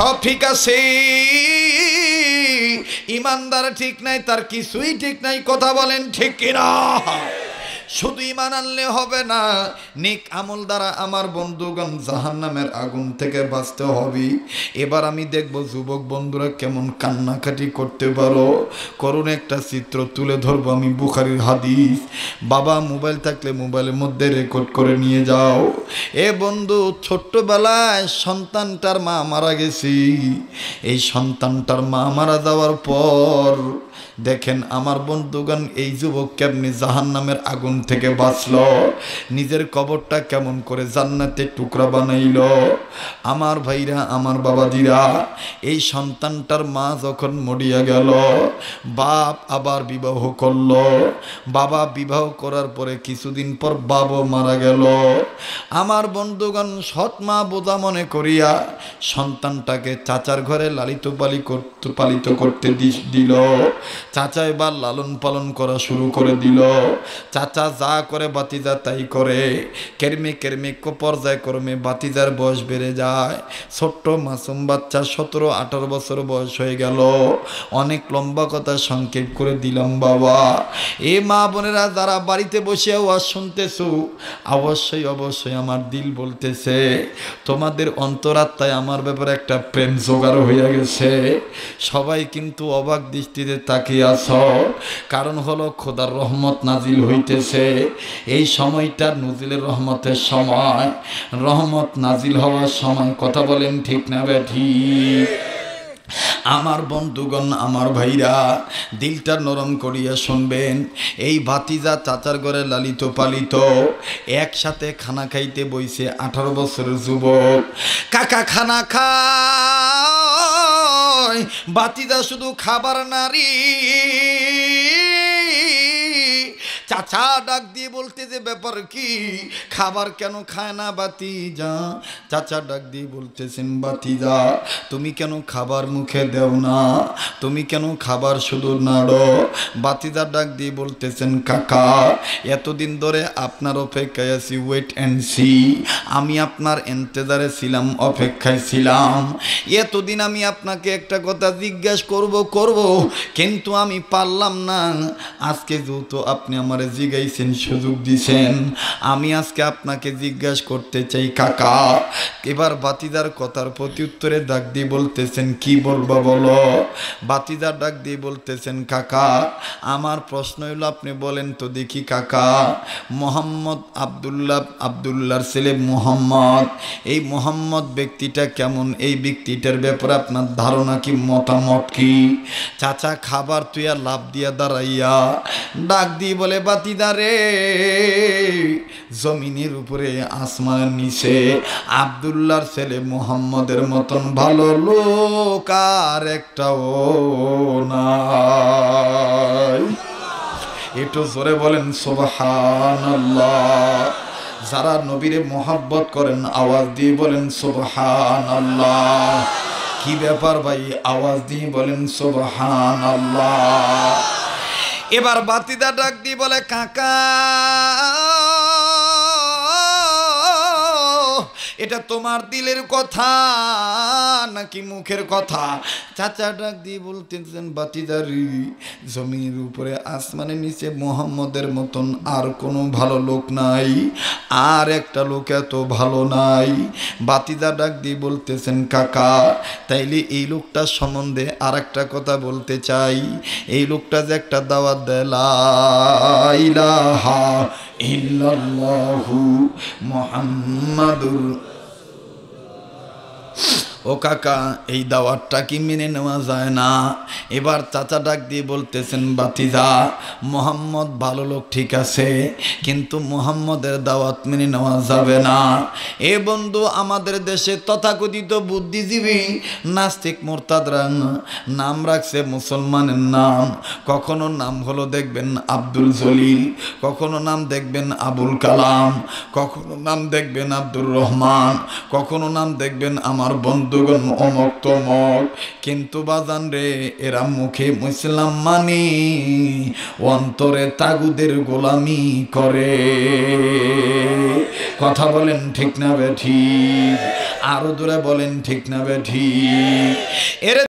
সব ঠিক আছে ইমানদার ঠিক নাই তার কিছুই ঠিক নাই কথা বলেন ঠিক কিনা শুধু ইমান আনলে হবে না নিক আমল দ্বারা আমার বন্ধুগণ জাহান্নামের আগুন থেকে বাঁচতে হবে এবার আমি দেখব যুবক বন্ধুরা কেমন কান্নাকাটি করতে পারো করুন একটা চিত্র তুলে ধরবো আমি বুখারির হাদিস বাবা মোবাইল থাকলে মোবাইলের মধ্যে রেকর্ড করে নিয়ে যাও এ বন্ধু ছোট্টবেলায় সন্তানটার মা মারা গেছি এই সন্তানটার মা মারা যাওয়ার পর দেখেন আমার বন্ধুগণ এই যুবক কেমনি জাহান নামের আগুন থেকে বাঁচল নিজের কবরটা কেমন করে জান্নাতে টুকরা বানাইল আমার ভাইরা আমার বাবাজিরা এই সন্তানটার মা যখন মরিয়া গেল বাপ আবার বিবাহ করল বাবা বিবাহ করার পরে কিছুদিন পর বাবও মারা গেল আমার বন্ধুগণ সৎ মা বোঝা মনে করিয়া সন্তানটাকে চাচার ঘরে লালিত পালি করতে পালিত করতে দিল চাচা এবার লালন পালন করা শুরু করে দিল চাচা যা করে বাতিজা তাই করে কেরমে কেরমে পর্যায় কর্মে বাতিজার বয়স বেড়ে যায় ছোট্ট মাসুম বাচ্চা সতেরো আঠারো বছর বয়স হয়ে গেল অনেক লম্বা কথা সংক্ষেপ করে দিলাম বাবা এ মা বোনেরা যারা বাড়িতে বসে আওয়াজ শুনতেছ অবশ্যই অবশ্যই আমার দিল বলতেছে তোমাদের অন্তরাত্মায় আমার ব্যাপারে একটা প্রেম জোগাড় হইয়া গেছে সবাই কিন্তু অবাক দৃষ্টিতে তাকে দিয়াছ কারণ হলো খোদার রহমত নাজিল হইতেছে এই সময়টা নজিলের রহমতের সময় রহমত নাজিল হওয়ার সময় কথা বলেন ঠিক না ব্যাঠি আমার বন্ধুগণ আমার ভাইরা দিলটা নরম করিয়া শুনবেন এই ভাতিজা চাচার ঘরে লালিত পালিত একসাথে খানা খাইতে বইছে আঠারো বছরের যুবক কাকা খানা খা নয় বাতিদা শুধু খাবার নারী চাচা ডাক দিয়ে বলতে যে ব্যাপার কি খাবার কেন খায় না বাতি যা চাচা ডাক দিয়ে বলতেছেন বাতি যা তুমি কেন খাবার মুখে দেও না তুমি কেন খাবার শুধু নাড়ো বাতিদার ডাক দিয়ে বলতেছেন কাকা এতদিন ধরে আপনার অপেক্ষায় আছি ওয়েট অ্যান্ড সি আমি আপনার এন্তেজারে ছিলাম অপেক্ষায় ছিলাম এতদিন আমি আপনাকে একটা কথা জিজ্ঞাসা করব করব কিন্তু আমি পারলাম না আজকে যেহেতু আপনি আমার জিগাইছেন সুযোগ দিছেন আমি আজকে আপনাকে জিজ্ঞাসা করতে চাই কাকা এবার বাতিদার কথার প্রতি উত্তরে ডাক দিয়ে বলতেছেন কি বলবো বলো বাতিদার ডাক দিয়ে বলতেছেন কাকা আমার প্রশ্ন হলো আপনি বলেন তো দেখি কাকা মোহাম্মদ আবদুল্লাহ আবদুল্লাহর ছেলে মোহাম্মদ এই মোহাম্মদ ব্যক্তিটা কেমন এই ব্যক্তিটার ব্যাপারে আপনার ধারণা কি মতামত কি চাচা খাবার তুইয়া লাভ দিয়া দাঁড়াইয়া ডাক দিয়ে বলে বা সাথীদারে জমিনের উপরে আসমান নিচে আবদুল্লার ছেলে মোহাম্মদের মতন ভালো লোক আর একটাও নাই একটু জোরে বলেন সোবাহান যারা নবীরে মোহাব্বত করেন আওয়াজ দিয়ে বলেন সোবাহান আল্লাহ কি ব্যাপার ভাই আওয়াজ দিয়ে বলেন সোবাহান আল্লাহ এবার বাতিদা ডাক দিয়ে বলে কাকা এটা তোমার দিলের কথা নাকি মুখের কথা চাচা ডাক দিয়ে বলতেছেন বাতিদারি জমির উপরে আসমানে নিচে মোহাম্মদের মতন আর কোনো ভালো লোক নাই আর একটা লোক এত ভালো নাই বাতিদা ডাক দিয়ে বলতেছেন কাকা তাইলে এই লোকটা সম্বন্ধে আর একটা কথা বলতে চাই এই লোকটা যে একটা দাওয়াত দেলা ইহু মোহাম্মদুর ও কাকা এই দাওয়াতটা কি মেনে নেওয়া যায় না এবার চাচা ডাক দিয়ে বলতেছেন বাতিজা মোহাম্মদ ভালো লোক ঠিক আছে কিন্তু মোহাম্মদের দাওয়াত মেনে নেওয়া যাবে না এ বন্ধু আমাদের দেশে তথাকথিত বুদ্ধিজীবী নাস্তিক মোরতাদরা নাম রাখছে মুসলমানের নাম কখনো নাম হলো দেখবেন আব্দুল জলিল কখনো নাম দেখবেন আবুল কালাম কখনো নাম দেখবেন আব্দুর রহমান কখনো নাম দেখবেন আমার বন্ধু বন্ধুগণ অমক তমক কিন্তু বাজান রে এরা মুখে মুসলাম মানে অন্তরে তাগুদের গোলামি করে কথা বলেন ঠিক না বেঠি আরো দূরে বলেন ঠিক না বেঠি এর